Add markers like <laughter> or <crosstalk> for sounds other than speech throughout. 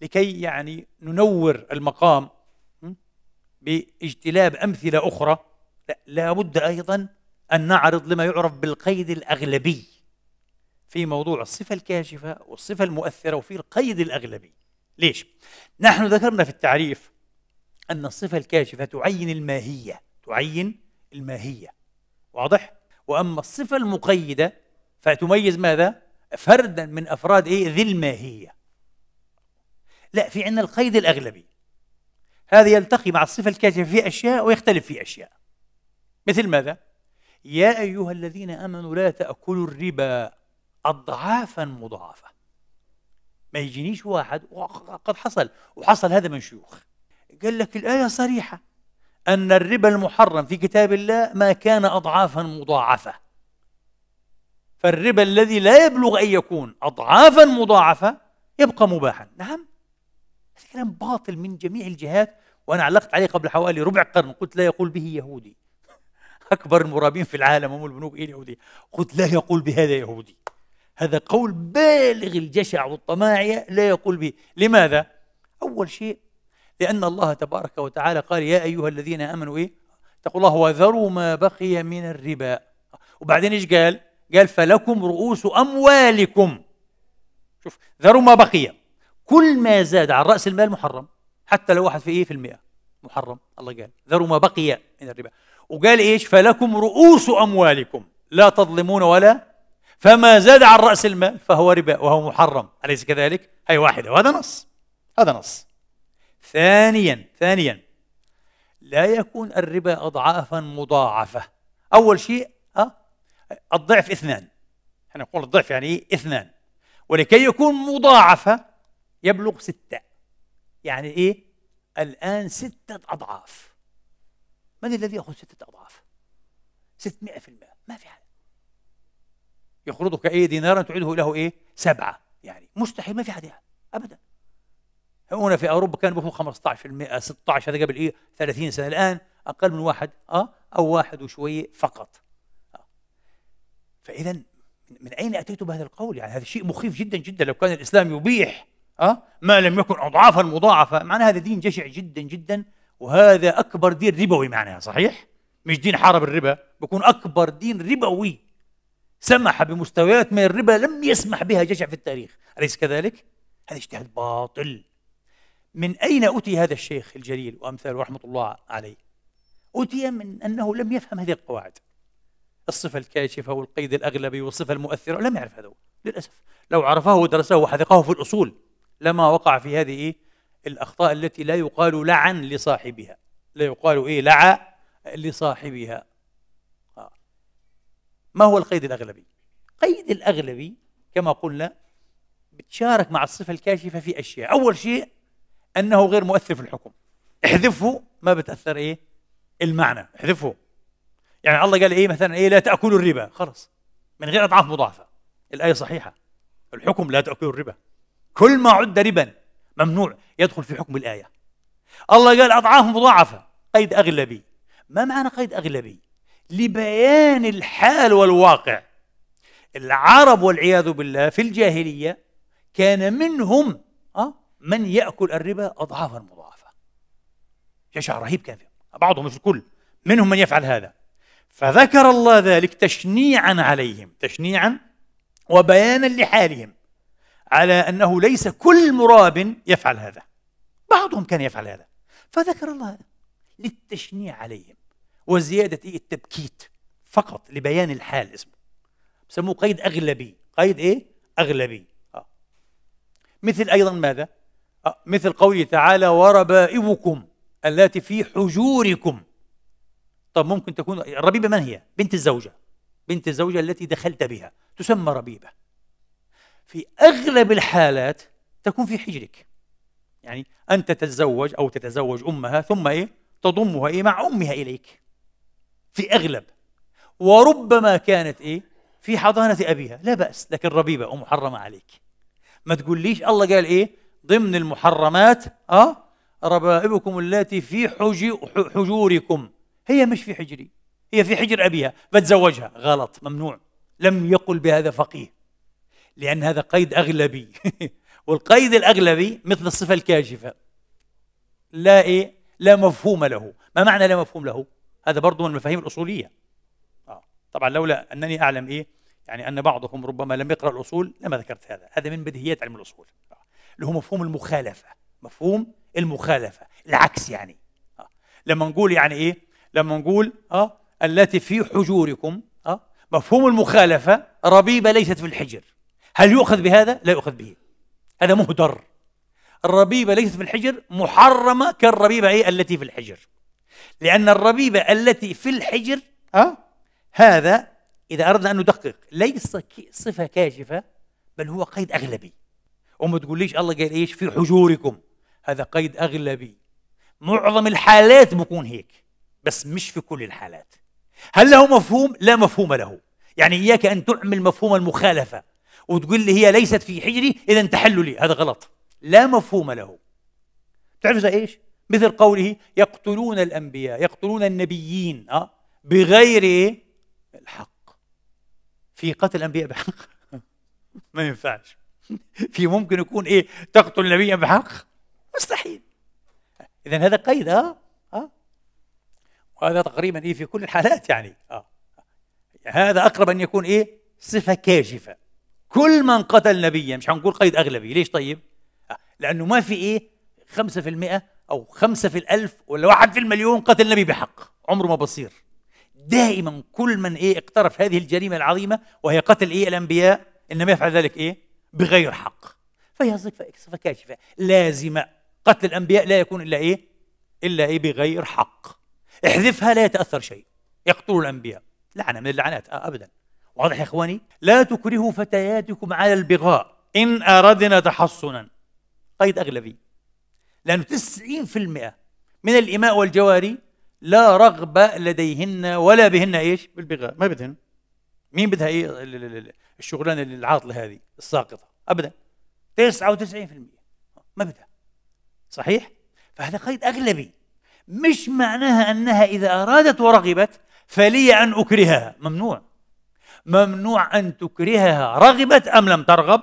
لكي يعني ننور المقام باجتلاب أمثلة أخرى لا بد أيضا أن نعرض لما يعرف بالقيد الأغلبي في موضوع الصفة الكاشفة والصفة المؤثرة وفي القيد الأغلبي ليش؟ نحن ذكرنا في التعريف أن الصفة الكاشفة تعين الماهية تعين الماهية واضح؟ وأما الصفة المقيدة فتميز ماذا؟ فردا من أفراد إيه؟ ذي الماهية لا في عندنا القيد الأغلبي هذا يلتقي مع الصفة الكاشفه في أشياء ويختلف في أشياء مثل ماذا؟ يا أيها الذين آمنوا لا تأكلوا الربا أضعافا مضاعفة ما يجينيش واحد وقد حصل وحصل هذا من شيوخ قال لك الآية صريحة أن الربا المحرم في كتاب الله ما كان أضعافا مضاعفة فالربا الذي لا يبلغ أن يكون أضعافا مضاعفة يبقى مباحا نعم هذا كلام باطل من جميع الجهات وأنا علقت عليه قبل حوالي ربع قرن قلت لا يقول به يهودي <laughs> أكبر المرابين في العالم هم البنوك اليهودية قلت لا يقول بهذا يهودي هذا قول بالغ الجشع والطماعية لا يقول به لماذا؟ أول شيء لأن الله تبارك وتعالى قال يا أيها الذين آمنوا إيه؟ اتقوا الله وذروا ما بقي من الربا وبعدين إيش قال؟ قال فلكم رؤوس أموالكم شوف ذروا ما بقي كل ما زاد عن رأس المال محرم حتى لو واحد في إيه في المئة محرم الله قال ذروا ما بقي من الربا وقال إيش فلكم رؤوس أموالكم لا تظلمون ولا فما زاد عن رأس المال فهو ربا وهو محرم أليس كذلك؟ هي واحدة وهذا نص هذا نص ثانيا ثانيا لا يكون الربا أضعافا مضاعفة أول شيء ها الضعف اثنان احنا نقول الضعف يعني إيه؟ اثنان ولكي يكون مضاعفة يبلغ ستة يعني إيه؟ الآن ستة أضعاف من الذي يأخذ ستة أضعاف؟ 600% ما في حد يقرضك أي دينارا تعيده له إيه؟ سبعة يعني مستحيل ما في حد يعني أبدا هنا في أوروبا كان بياخذ 15% 16 هذا قبل إيه 30 سنة الآن أقل من واحد أه أو واحد وشوية فقط أه. فإذا من أين أتيت بهذا القول يعني هذا شيء مخيف جدا جدا لو كان الإسلام يبيح أه؟ ما لم يكن أضعافا مضاعفة معنى هذا دين جشع جدا جدا وهذا أكبر دين ربوي معناها صحيح؟ مش دين حارب الربا بكون أكبر دين ربوي سمح بمستويات من الربا لم يسمح بها جشع في التاريخ أليس كذلك؟ هذا اجتهاد باطل من أين أتي هذا الشيخ الجليل وأمثاله رحمة الله عليه؟ أتي من أنه لم يفهم هذه القواعد الصفة الكاشفة والقيد الأغلبي والصفة المؤثرة لم يعرف هذا للأسف لو عرفه ودرسه وحذقه في الأصول لما وقع في هذه الأخطاء التي لا يقال لعن لصاحبها لا يقال إيه لعى لصاحبها آه. ما هو القيد الأغلبي؟ قيد الأغلبي كما قلنا بتشارك مع الصفة الكاشفة في أشياء أول شيء أنه غير مؤثر في الحكم احذفه ما بتأثر إيه المعنى احذفه يعني الله قال إيه مثلا إيه لا تأكلوا الربا خلص من غير أضعاف مضاعفة الآية صحيحة الحكم لا تأكلوا الربا كل ما عد ربا ممنوع يدخل في حكم الآية الله قال أضعاف مضاعفة قيد أغلبي ما معنى قيد أغلبي لبيان الحال والواقع العرب والعياذ بالله في الجاهلية كان منهم آه، من يأكل الربا أضعافا مضاعفة جشع رهيب كان فيه بعضهم مش الكل منهم من يفعل هذا فذكر الله ذلك تشنيعا عليهم تشنيعا وبيانا لحالهم على أنه ليس كل مراب يفعل هذا بعضهم كان يفعل هذا فذكر الله هذا للتشنيع عليهم وزيادة التبكيت فقط لبيان الحال اسمه بسموه قيد أغلبي قيد إيه؟ أغلبي آه. مثل أيضا ماذا؟ آه. مثل قوله تعالى وربائبكم التي في حجوركم طب ممكن تكون الربيبة من هي؟ بنت الزوجة بنت الزوجة التي دخلت بها تسمى ربيبة في أغلب الحالات تكون في حجرك يعني أنت تتزوج أو تتزوج أمها ثم إيه تضمها إيه مع أمها إليك في أغلب وربما كانت إيه في حضانة أبيها لا بأس لكن ربيبة أو محرمة عليك ما تقوليش الله قال إيه ضمن المحرمات أه ربائبكم التي في حجي حجوركم هي مش في حجري هي في حجر أبيها فتزوجها غلط ممنوع لم يقل بهذا فقيه لأن هذا قيد أغلبي <laughs> والقيد الأغلبي مثل الصفة الكاشفة لا إيه؟ لا مفهوم له ما معنى لا مفهوم له؟ هذا برضه من المفاهيم الأصولية آه. طبعا لولا أنني أعلم إيه؟ يعني أن بعضهم ربما لم يقرأ الأصول لما ذكرت هذا هذا من بديهيات علم الأصول آه. اللي هو مفهوم المخالفة مفهوم المخالفة العكس يعني آه. لما نقول يعني إيه؟ لما نقول آه التي في حجوركم آه مفهوم المخالفة ربيبة ليست في الحجر هل يؤخذ بهذا؟ لا يؤخذ به هذا مهدر الربيبة ليست في الحجر محرمة كالربيبة أي التي في الحجر لأن الربيبة التي في الحجر أه؟ هذا إذا أردنا أن ندقق ليس صفة كاشفة بل هو قيد أغلبي وما تقوليش الله قال إيش في حجوركم هذا قيد أغلبي معظم الحالات بكون هيك بس مش في كل الحالات هل له مفهوم؟ لا مفهوم له يعني إياك أن تعمل مفهوم المخالفة وتقول لي هي ليست في حجري اذا تحل لي هذا غلط لا مفهوم له تعرف زي ايش مثل قوله يقتلون الانبياء يقتلون النبيين اه بغير الحق في قتل الانبياء بحق <laughs> ما ينفعش في ممكن يكون ايه تقتل نبيا بحق مستحيل اذا هذا قيد اه اه وهذا تقريبا ايه في كل الحالات يعني اه يعني هذا اقرب ان يكون ايه صفه كاشفه كل من قتل نبيا مش هنقول قيد اغلبي ليش طيب لانه ما في ايه 5% او 5 في الألف ولا 1 في المليون قتل نبي بحق عمره ما بصير دائما كل من ايه اقترف هذه الجريمه العظيمه وهي قتل ايه الانبياء انما يفعل ذلك ايه بغير حق فهي صفه كاشفه لازمه قتل الانبياء لا يكون الا ايه الا ايه بغير حق احذفها لا يتاثر شيء يقتل الانبياء لعنه من اللعنات آه ابدا واضح يا اخواني لا تكرهوا فتياتكم على البغاء ان اردنا تحصنا قيد اغلبي لانه 90% من الاماء والجواري لا رغبه لديهن ولا بهن ايش بالبغاء ما بدهن مين بدها ايه الشغلانه العاطله هذه الساقطه ابدا 99% ما بدها صحيح فهذا قيد اغلبي مش معناها انها اذا ارادت ورغبت فلي ان اكرهها ممنوع ممنوع أن تكرهها رغبت أم لم ترغب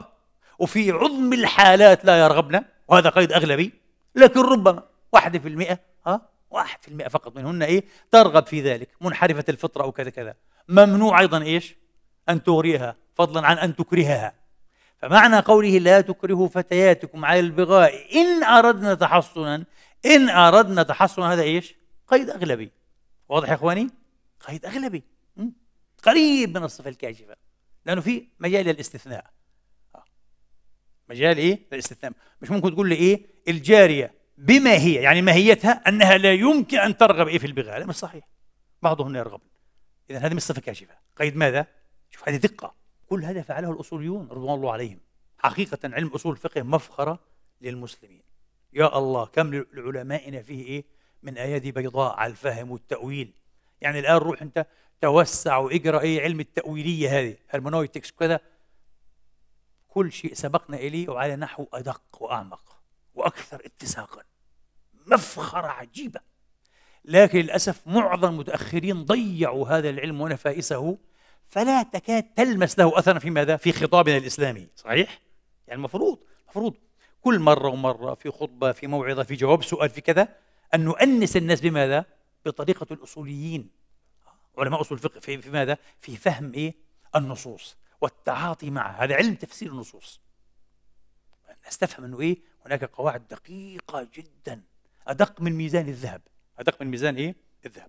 وفي عظم الحالات لا يرغبن وهذا قيد أغلبي لكن ربما واحد في المئة ها واحد في المئة فقط منهن إيه ترغب في ذلك منحرفة الفطرة أو كذا كذا ممنوع أيضا إيش أن تغريها فضلا عن أن تكرهها فمعنى قوله لا تكرهوا فتياتكم على البغاء إن أردنا تحصنا إن أردنا تحصنا هذا إيش قيد أغلبي واضح يا إخواني قيد أغلبي قريب من الصفة الكاشفة لأنه في مجال للاستثناء آه. مجال إيه؟ للاستثناء مش ممكن تقول لي إيه؟ الجارية بما هي يعني ماهيتها أنها لا يمكن أن ترغب إيه في البغاء هذا مش صحيح بعضهن يرغب إذا هذه مش صفة كاشفة قيد ماذا؟ شوف هذه دقة كل هذا فعله الأصوليون رضوان الله عليهم حقيقة علم أصول الفقه مفخرة للمسلمين يا الله كم لعلمائنا فيه إيه؟ من أيادي بيضاء على الفهم والتأويل يعني الآن روح أنت توسع واقرا إيه علم التأويلية هذه هرمونويتكس وكذا كل شيء سبقنا إليه وعلى نحو أدق وأعمق وأكثر اتساقا مفخرة عجيبة لكن للأسف معظم المتأخرين ضيعوا هذا العلم ونفائسه فلا تكاد تلمس له أثرا في ماذا؟ في خطابنا الإسلامي صحيح؟ يعني المفروض المفروض كل مرة ومرة في خطبة في موعظة في جواب سؤال في كذا أن نؤنس الناس بماذا؟ بطريقة الأصوليين علماء أصول الفقه في, ماذا؟ في فهم إيه؟ النصوص والتعاطي معها هذا علم تفسير النصوص الناس تفهم أنه إيه؟ هناك قواعد دقيقة جدا أدق من ميزان الذهب أدق من ميزان إيه؟ الذهب